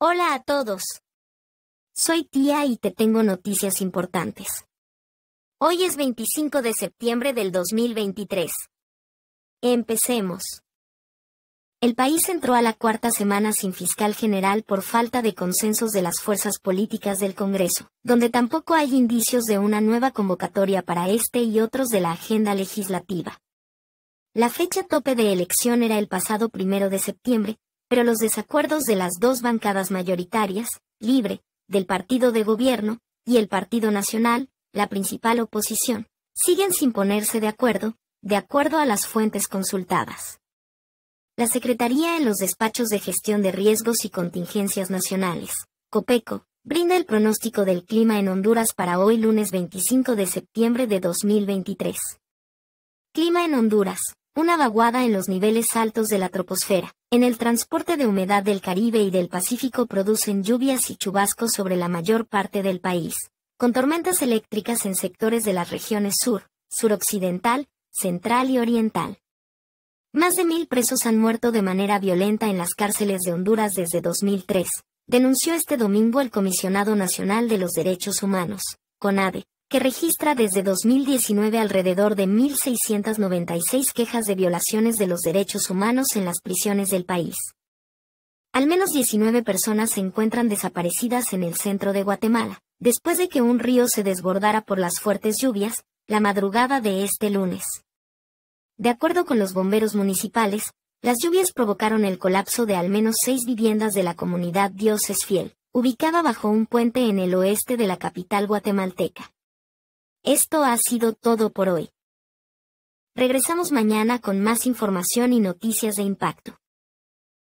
Hola a todos. Soy tía y te tengo noticias importantes. Hoy es 25 de septiembre del 2023. Empecemos. El país entró a la cuarta semana sin fiscal general por falta de consensos de las fuerzas políticas del Congreso, donde tampoco hay indicios de una nueva convocatoria para este y otros de la agenda legislativa. La fecha tope de elección era el pasado primero de septiembre, pero los desacuerdos de las dos bancadas mayoritarias, Libre, del Partido de Gobierno, y el Partido Nacional, la principal oposición, siguen sin ponerse de acuerdo, de acuerdo a las fuentes consultadas. La Secretaría en los Despachos de Gestión de Riesgos y Contingencias Nacionales, COPECO, brinda el pronóstico del clima en Honduras para hoy lunes 25 de septiembre de 2023. Clima en Honduras, una vaguada en los niveles altos de la troposfera. En el transporte de humedad del Caribe y del Pacífico producen lluvias y chubascos sobre la mayor parte del país, con tormentas eléctricas en sectores de las regiones sur, suroccidental, central y oriental. Más de mil presos han muerto de manera violenta en las cárceles de Honduras desde 2003, denunció este domingo el Comisionado Nacional de los Derechos Humanos, CONADE, que registra desde 2019 alrededor de 1.696 quejas de violaciones de los derechos humanos en las prisiones del país. Al menos 19 personas se encuentran desaparecidas en el centro de Guatemala, después de que un río se desbordara por las fuertes lluvias, la madrugada de este lunes. De acuerdo con los bomberos municipales, las lluvias provocaron el colapso de al menos seis viviendas de la comunidad Dios es Fiel, ubicada bajo un puente en el oeste de la capital guatemalteca. Esto ha sido todo por hoy. Regresamos mañana con más información y noticias de impacto.